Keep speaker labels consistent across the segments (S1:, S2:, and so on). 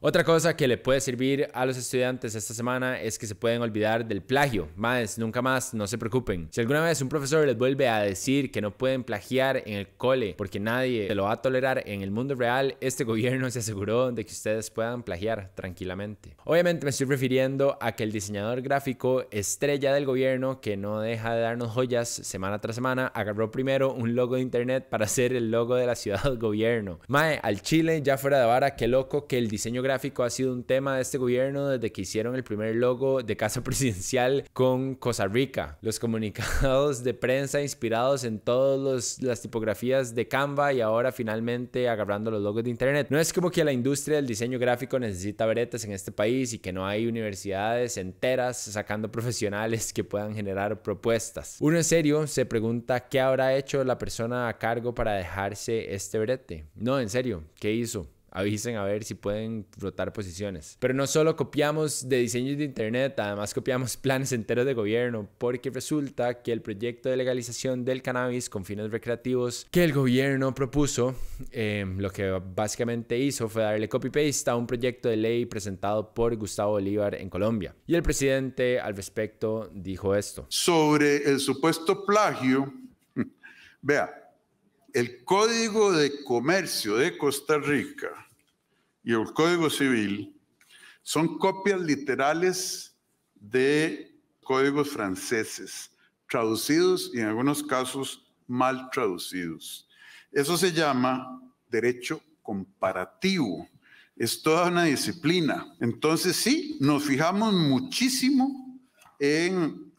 S1: Otra cosa que le puede servir a los estudiantes esta semana es que se pueden olvidar del plagio. Más, nunca más, no se preocupen. Si alguna vez un profesor les vuelve a decir que no pueden plagiar en el cole porque nadie se lo va a tolerar en el mundo real, este gobierno se aseguró de que ustedes puedan plagiar tranquilamente. Obviamente me estoy refiriendo a que el diseñador gráfico estrella del gobierno, que no deja de darnos joyas semana tras semana, agarró primero un logo de internet para hacer el logo de la ciudad gobierno. Mae, al Chile, ya fuera de vara, qué loco que el diseño gráfico gráfico ha sido un tema de este gobierno desde que hicieron el primer logo de Casa Presidencial con Costa Rica. Los comunicados de prensa inspirados en todas las tipografías de Canva y ahora finalmente agarrando los logos de Internet. No es como que la industria del diseño gráfico necesita veretas en este país y que no hay universidades enteras sacando profesionales que puedan generar propuestas. Uno en serio se pregunta qué habrá hecho la persona a cargo para dejarse este brete. No, en serio, ¿qué hizo? Avisen a ver si pueden rotar posiciones. Pero no solo copiamos de diseños de Internet, además copiamos planes enteros de gobierno, porque resulta que el proyecto de legalización del cannabis con fines recreativos que el gobierno propuso, em, lo que básicamente hizo fue darle copy-paste a un proyecto de ley presentado por Gustavo Bolívar en Colombia. Y el presidente al respecto
S2: dijo esto. Sobre el supuesto plagio, vea, el Código de Comercio de Costa Rica y el Código Civil son copias literales de códigos franceses, traducidos y en algunos casos mal traducidos. Eso se llama derecho comparativo. Es toda una disciplina. Entonces sí, nos fijamos muchísimo en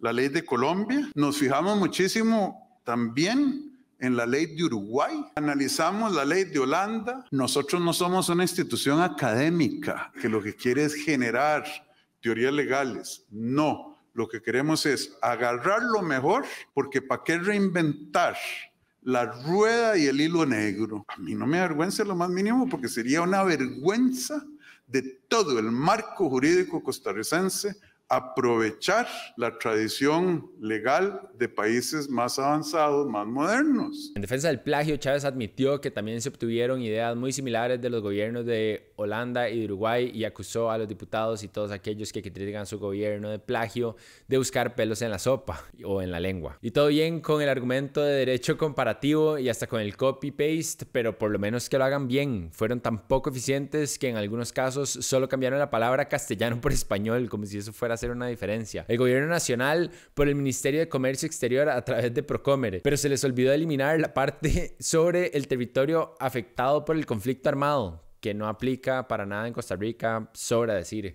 S2: la ley de Colombia, nos fijamos muchísimo también en la ley de Uruguay, analizamos la ley de Holanda. Nosotros no somos una institución académica que lo que quiere es generar teorías legales. No, lo que queremos es agarrar lo mejor, porque ¿para qué reinventar? La rueda y el hilo negro. A mí no me avergüenza lo más mínimo porque sería una vergüenza de todo el marco jurídico costarricense aprovechar la tradición legal de países más avanzados, más modernos.
S1: En defensa del plagio, Chávez admitió que también se obtuvieron ideas muy similares de los gobiernos de Holanda y de Uruguay y acusó a los diputados y todos aquellos que critican su gobierno de plagio de buscar pelos en la sopa o en la lengua. Y todo bien con el argumento de derecho comparativo y hasta con el copy-paste, pero por lo menos que lo hagan bien. Fueron tan poco eficientes que en algunos casos solo cambiaron la palabra castellano por español, como si eso fuera hacer una diferencia. El gobierno nacional por el Ministerio de Comercio Exterior a través de Procomere, pero se les olvidó eliminar la parte sobre el territorio afectado por el conflicto armado, que no aplica para nada en Costa Rica, sobra decir.